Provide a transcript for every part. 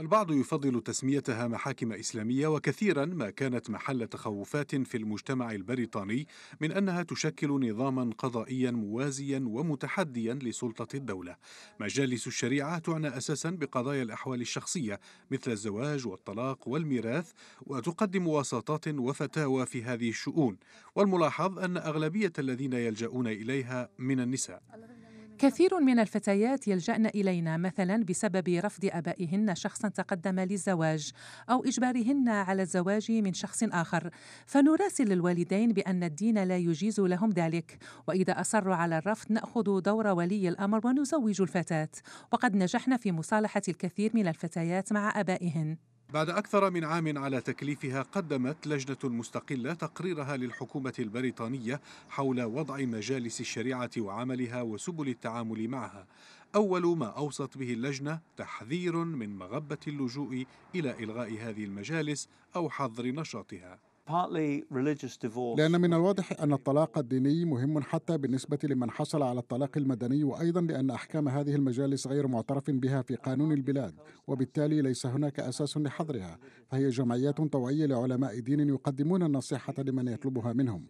البعض يفضل تسميتها محاكم إسلامية وكثيرا ما كانت محل تخوفات في المجتمع البريطاني من أنها تشكل نظاما قضائيا موازيا ومتحديا لسلطة الدولة مجالس الشريعة تعنى أساسا بقضايا الأحوال الشخصية مثل الزواج والطلاق والميراث وتقدم وساطات وفتاوى في هذه الشؤون والملاحظ أن أغلبية الذين يلجؤون إليها من النساء كثير من الفتيات يلجأن إلينا مثلا بسبب رفض أبائهن شخصا تقدم للزواج أو إجبارهن على الزواج من شخص آخر فنراسل الوالدين بأن الدين لا يجيز لهم ذلك وإذا أصروا على الرفض نأخذ دور ولي الأمر ونزوج الفتاة وقد نجحنا في مصالحة الكثير من الفتيات مع أبائهن بعد أكثر من عام على تكليفها قدمت لجنة مستقلة تقريرها للحكومة البريطانية حول وضع مجالس الشريعة وعملها وسبل التعامل معها أول ما أوصت به اللجنة تحذير من مغبة اللجوء إلى إلغاء هذه المجالس أو حظر نشاطها لأن من الواضح أن الطلاق الديني مهم حتى بالنسبة لمن حصل على الطلاق المدني وأيضا لأن أحكام هذه المجالس غير معترف بها في قانون البلاد وبالتالي ليس هناك أساس لحظرها فهي جمعيات طوعية لعلماء دين يقدمون النصيحة لمن يطلبها منهم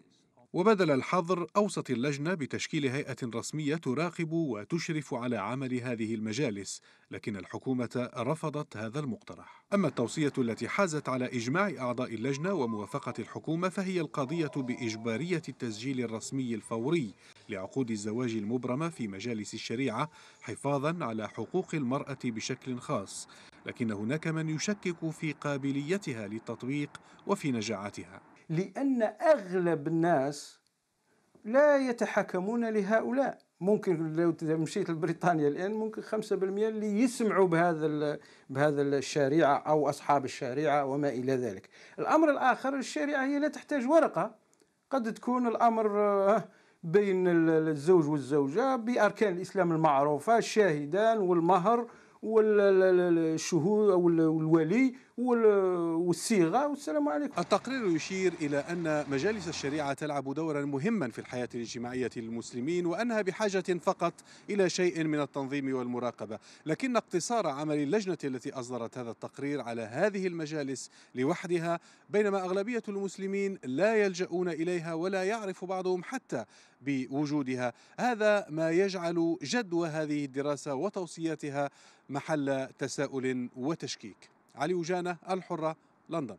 وبدل الحظر أوصت اللجنة بتشكيل هيئة رسمية تراقب وتشرف على عمل هذه المجالس لكن الحكومة رفضت هذا المقترح أما التوصية التي حازت على إجماع أعضاء اللجنة وموافقة الحكومة فهي القضية بإجبارية التسجيل الرسمي الفوري لعقود الزواج المبرمة في مجالس الشريعة حفاظا على حقوق المرأة بشكل خاص لكن هناك من يشكك في قابليتها للتطبيق وفي نجاعتها لأن أغلب الناس لا يتحكمون لهؤلاء ممكن لو مشيت لبريطانيا الآن ممكن 5% اللي يسمعوا بهذا بهذا الشريعة أو أصحاب الشريعة وما إلى ذلك الأمر الآخر الشريعة هي لا تحتاج ورقة قد تكون الأمر آه، بين الزوج والزوجة بأركان الإسلام المعروفة الشاهدان والمهر والشهود والولي والصيغه والسلام عليكم. التقرير يشير الى ان مجالس الشريعه تلعب دورا مهما في الحياه الاجتماعيه للمسلمين وانها بحاجه فقط الى شيء من التنظيم والمراقبه، لكن اقتصار عمل اللجنه التي اصدرت هذا التقرير على هذه المجالس لوحدها بينما اغلبيه المسلمين لا يلجؤون اليها ولا يعرف بعضهم حتى بوجودها، هذا ما يجعل جدوى هذه الدراسه وتوصياتها محل تساؤل وتشكيك. علي وجانة الحرة لندن